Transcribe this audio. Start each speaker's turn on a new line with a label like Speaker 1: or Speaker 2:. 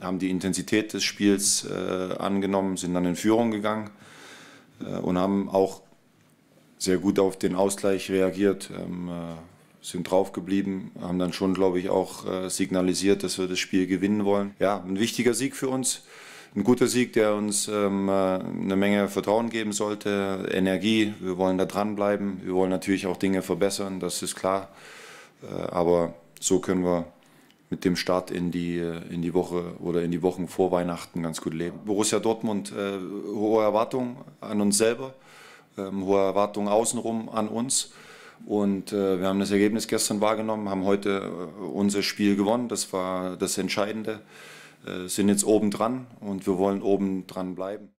Speaker 1: Wir haben die Intensität des Spiels äh, angenommen, sind dann in Führung gegangen äh, und haben auch sehr gut auf den Ausgleich reagiert, ähm, äh, sind draufgeblieben, haben dann schon, glaube ich, auch äh, signalisiert, dass wir das Spiel gewinnen wollen. Ja, ein wichtiger Sieg für uns, ein guter Sieg, der uns ähm, äh, eine Menge Vertrauen geben sollte, Energie. Wir wollen da dranbleiben, wir wollen natürlich auch Dinge verbessern, das ist klar, äh, aber so können wir mit dem Start in die, äh, in die Woche oder in die Wochen vor Weihnachten ganz gut leben. Borussia Dortmund, äh, hohe Erwartungen an uns selber, ähm, hohe Erwartungen außenrum an uns. Und äh, wir haben das Ergebnis gestern wahrgenommen, haben heute äh, unser Spiel gewonnen. Das war das Entscheidende. Äh, sind jetzt oben dran und wir wollen oben dran bleiben.